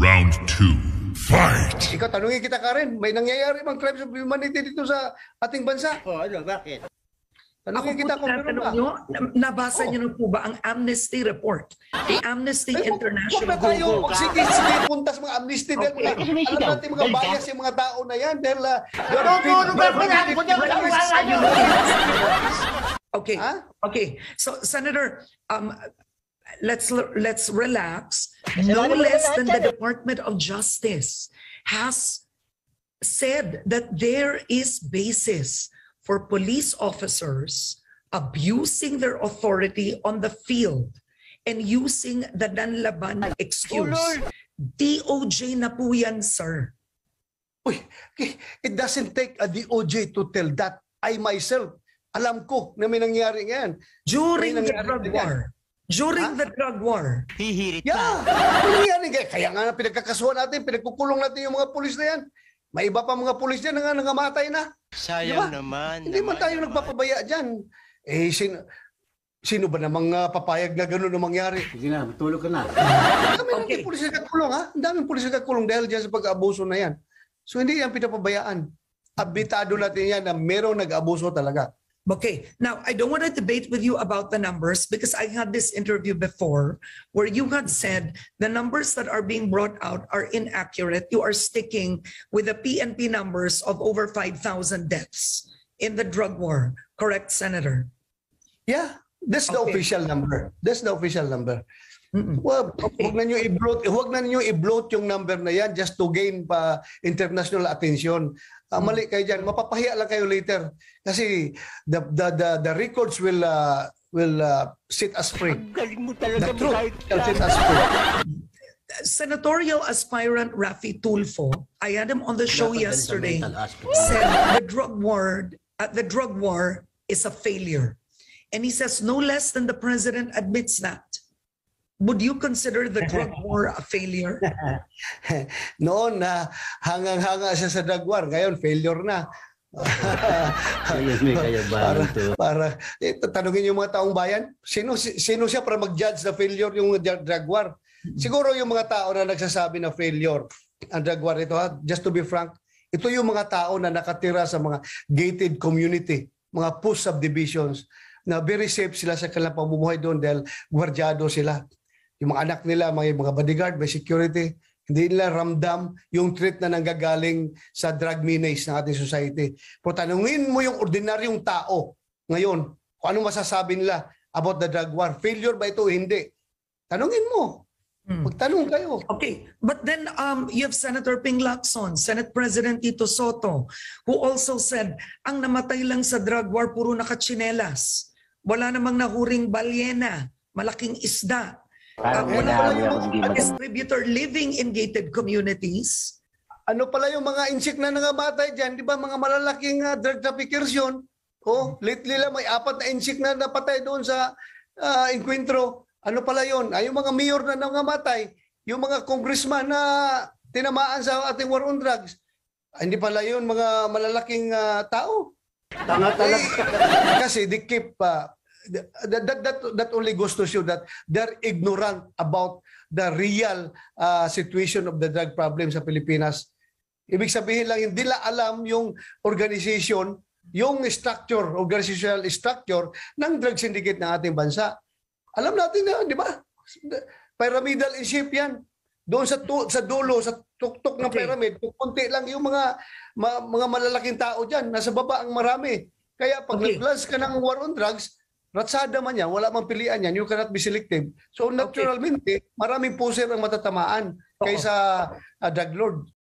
Round 2. Fight! Ikaw, tanungin kita, Karen. May nangyayari bang crimes of humanity dito sa ating bansa? Oo, oh, ano, bakit? Tanungin ako kita kung meron ba. Nyo, nabasa oh. niyo na po ba ang Amnesty Report? The Amnesty Ay, International. Huwag na tayo magsigit-sigit punta sa mga amnesty. Okay. Dahil okay. alam natin mga bias yung mga tao na yan. Dahil... Okay. Okay. So, Senator, um, let's let's relax. No less than the Department of Justice has said that there is basis for police officers abusing their authority on the field and using the nanlaban excuse. Oh, DOJ na po yan, sir. Uy, it doesn't take a DOJ to tell that. I myself, alam ko na may nangyari ngayon. During may the drug war. During ah. the drug war. Hihirit Yeah. Ano yan? Eh, kaya nga pinagkakasuhan natin, pinagkukulong natin yung mga pulis na yan. May iba pa mga pulis dyan na nga nangamatay na. Sayang Di naman. Hindi naman tayo naman. nagpapabaya dyan. Eh, sino, sino ba namang ah, papayag na gano'n na mangyari? Sige na, matulog ka na. Ang dami Okay. ng pulis na nagkulong, ha? Ang daming pulis na nagkulong dahil dyan sa pag-abuso na yan. So, hindi yan pinapabayaan. Abitado natin yan na merong nag-abuso talaga. Okay, now I don't want to debate with you about the numbers because I had this interview before where you had said the numbers that are being brought out are inaccurate. You are sticking with the PNP numbers of over 5,000 deaths in the drug war, correct, Senator? Yeah, That's the okay. official number. That's the official number. Well, huwag na niyo i-bloat, huwag na niyo i-bloat yung number na yan just to gain pa international attention. Uh, mali kayo diyan, mapapahiya lang kayo later kasi the the the, the records will uh, will uh, sit as free. galing mo talaga the truth will sit as free. Senatorial aspirant Rafi Tulfo, I had him on the show yesterday, said the drug war, uh, the drug war is a failure. And he says, no less than the president admits that. Would you consider the drug war a failure? Noon, uh, hangang-hanga siya sa drug war. Ngayon, failure na. may para, para eh, tanungin yung mga taong bayan, sino, sino siya para mag-judge na failure yung drug war? Mm-hmm. Siguro yung mga tao na nagsasabi na failure ang drug war ito, ha? just to be frank, ito yung mga tao na nakatira sa mga gated community, mga post subdivisions na very safe sila sa kanilang pamumuhay doon dahil gwardyado sila. Yung mga anak nila, mga, mga bodyguard, may security, hindi nila ramdam yung threat na nanggagaling sa drug menace ng ating society. Pero tanungin mo yung ordinaryong tao ngayon, kung anong masasabi nila about the drug war. Failure ba ito hindi? Tanungin mo. Hmm. Magtanong kayo. Okay. But then um, you have Senator Ping Lacson, Senate President Tito Soto, who also said, ang namatay lang sa drug war, puro nakachinelas. Wala namang nahuring balyena, malaking isda. Uh, wala pala distributor living in gated communities. Ano pala yung mga insect na nangamatay dyan? Di ba mga malalaking uh, drug traffickers yun? Oh, lately lang may apat na insect na napatay doon sa uh, ah, inkwentro. Ano pala yon? Ay, yung mga mayor na nangamatay, yung mga congressman na tinamaan sa ating war on drugs, hindi pala yon mga malalaking uh, tao. Tanga talaga. Kasi they keep, uh, that, that, that, that only goes to show that they're ignorant about the real uh, situation of the drug problem sa Pilipinas. Ibig sabihin lang, hindi la alam yung organization, yung structure, organizational structure ng drug syndicate ng ating bansa. Alam natin na, di ba? Pyramidal in shape yan doon sa tu- sa dulo sa tuktok ng okay. pyramid, kunti lang yung mga ma- mga malalaking tao diyan, nasa baba ang marami. Kaya pag okay. nag-launch ka ng war on drugs, ratsada man yan, wala mang pilian yan, you cannot be selective. So naturalmente, okay. maraming poser ang matatamaan kaysa uh, drug lord.